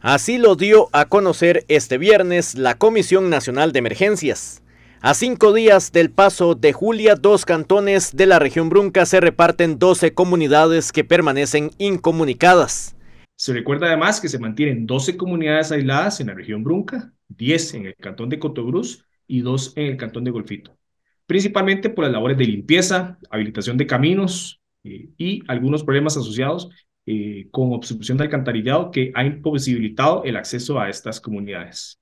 Así lo dio a conocer este viernes la Comisión Nacional de Emergencias. A cinco días del paso de Julia, dos cantones de la región Brunca se reparten 12 comunidades que permanecen incomunicadas. Se recuerda además que se mantienen 12 comunidades aisladas en la región Brunca, 10 en el cantón de Cotobruz y 2 en el cantón de Golfito, principalmente por las labores de limpieza, habilitación de caminos eh, y algunos problemas asociados eh, con obstrucción de alcantarillado que ha imposibilitado el acceso a estas comunidades.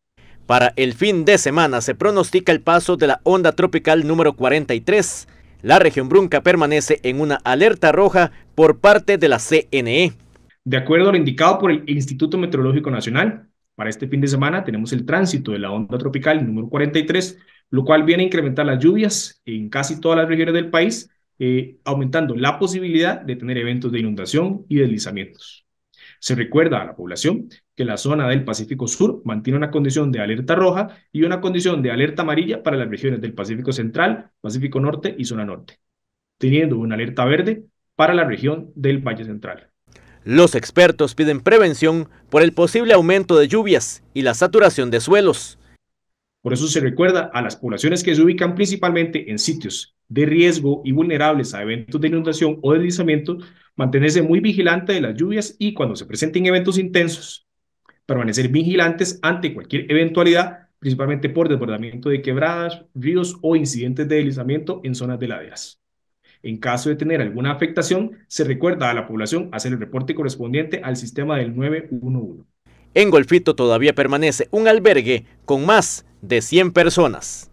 Para el fin de semana se pronostica el paso de la onda tropical número 43. La región Brunca permanece en una alerta roja por parte de la CNE. De acuerdo a lo indicado por el Instituto Meteorológico Nacional, para este fin de semana tenemos el tránsito de la onda tropical número 43, lo cual viene a incrementar las lluvias en casi todas las regiones del país eh, aumentando la posibilidad de tener eventos de inundación y deslizamientos. Se recuerda a la población que la zona del Pacífico Sur mantiene una condición de alerta roja y una condición de alerta amarilla para las regiones del Pacífico Central, Pacífico Norte y Zona Norte, teniendo una alerta verde para la región del Valle Central. Los expertos piden prevención por el posible aumento de lluvias y la saturación de suelos. Por eso se recuerda a las poblaciones que se ubican principalmente en sitios de riesgo y vulnerables a eventos de inundación o deslizamiento, mantenerse muy vigilante de las lluvias y cuando se presenten eventos intensos, permanecer vigilantes ante cualquier eventualidad, principalmente por desbordamiento de quebradas, ríos o incidentes de deslizamiento en zonas de laderas. En caso de tener alguna afectación, se recuerda a la población hacer el reporte correspondiente al sistema del 911. En Golfito todavía permanece un albergue con más de 100 personas.